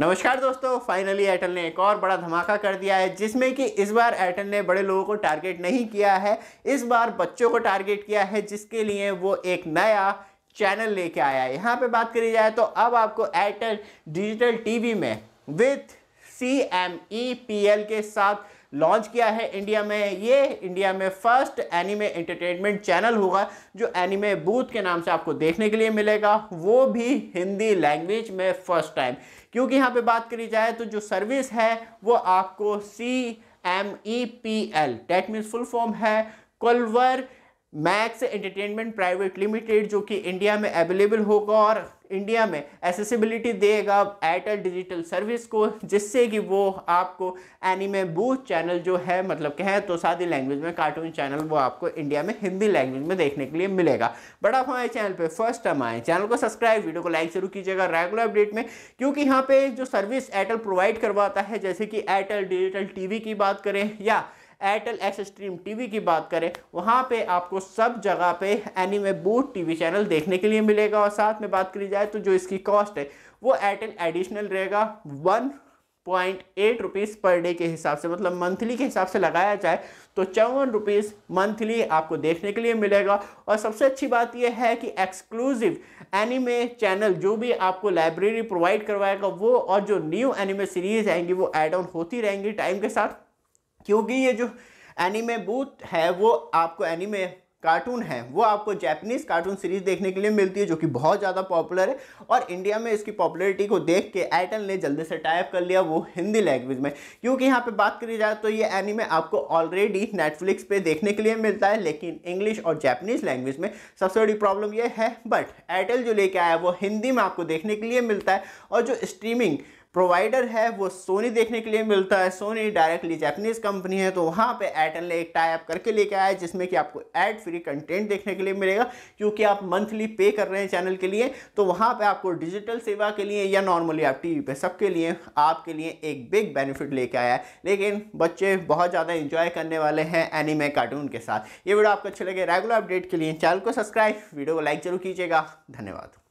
नमस्कार दोस्तों finally Airtel ने एक और बड़ा धमाका कर दिया है जिसमें कि इस बार एयरटेल ने बड़े लोगों को टारगेट नहीं किया है इस बार बच्चों को टारगेट किया है जिसके लिए वो एक नया चैनल लेके आया है यहाँ पे बात करी जाए तो अब आपको एयरटेल डिजिटल टीवी में with C M E P L के साथ लॉन्च किया है इंडिया में ये इंडिया में फर्स्ट एनिमे एंटरटेनमेंट चैनल होगा जो एनिमे बूथ के नाम से आपको देखने के लिए मिलेगा वो भी हिंदी लैंग्वेज में फर्स्ट टाइम क्योंकि यहाँ पे बात करी जाए तो जो सर्विस है वो आपको C M E P L that means full form है Culver Max entertainment private limited जो कि इंडिया में अवेलेबल होगा और इंडिया में एसेसिबिलिटी देगा एयरटेल डिजिटल सर्विस को जिससे कि वो आपको एनिमे बू चैनल जो है मतलब कहें तो सादी लैंग्वेज में कार्टून चैनल वो आपको इंडिया में हिंदी लैंग्वेज में देखने के लिए मिलेगा बट आप हमारे चैनल पर फर्स्ट टाइम आए चैनल को सब्सक्राइब वीडियो को लाइक जरूर कीजिएगा रेगुलर अपडेट में क्योंकि यहाँ पे जो सर्विस एयरटेल प्रोवाइड करवाता है जैसे कि एयरटेल डिजिटल टी की बात करें या एयरटेल एक्स स्ट्रीम टी की बात करें वहाँ पे आपको सब जगह पे एनिमे बूट टीवी चैनल देखने के लिए मिलेगा और साथ में बात करी जाए तो जो इसकी कॉस्ट है वो एयरटेल एडिशनल रहेगा one point eight rupees per day के हिसाब से मतलब मंथली के हिसाब से लगाया जाए तो चौवन रुपीज़ मंथली आपको देखने के लिए मिलेगा और सबसे अच्छी बात यह है कि एक्सक्लूसिव एनिमे चैनल जो भी आपको लाइब्रेरी प्रोवाइड करवाएगा वो और जो न्यू एनिमे सीरीज़ आएंगी वो एड ऑन होती रहेंगी टाइम के साथ क्योंकि ये जो एनीमे बूथ है वो आपको एनीमे कार्टून है वो आपको जैपनीज कार्टून सीरीज देखने के लिए मिलती है जो कि बहुत ज़्यादा पॉपुलर है और इंडिया में इसकी पॉपुलरिटी को देख के एयरटेल ने जल्दी से टाइप कर लिया वो हिंदी लैंग्वेज में क्योंकि यहाँ पे बात करी जाए तो ये एनीमे आपको ऑलरेडी नेटफ्लिक्स पे देखने के लिए मिलता है लेकिन इंग्लिश और जैपनीज लैंग्वेज में सबसे बड़ी प्रॉब्लम यह है बट एयरटेल जो लेके आया वो हिंदी में आपको देखने के लिए मिलता है और जो स्ट्रीमिंग प्रोवाइडर है वो सोनी देखने के लिए मिलता है सोनी डायरेक्टली जैपनीज़ कंपनी है तो वहाँ पे एयरटेल ने एक टाइप करके लेके आया है जिसमें कि आपको एड फ्री कंटेंट देखने के लिए मिलेगा क्योंकि आप मंथली पे कर रहे हैं चैनल के लिए तो वहाँ पे आपको डिजिटल सेवा के लिए या नॉर्मली आप टी पे सबके लिए आपके लिए एक बिग बेनिफिट लेके आया है लेकिन बच्चे बहुत ज़्यादा इंजॉय करने वाले हैं एनीमे कार्टून के साथ ये वीडियो आपको अच्छे लगे रेगुलर अपडेट के लिए चैनल को सब्सक्राइब वीडियो को लाइक जरूर कीजिएगा धन्यवाद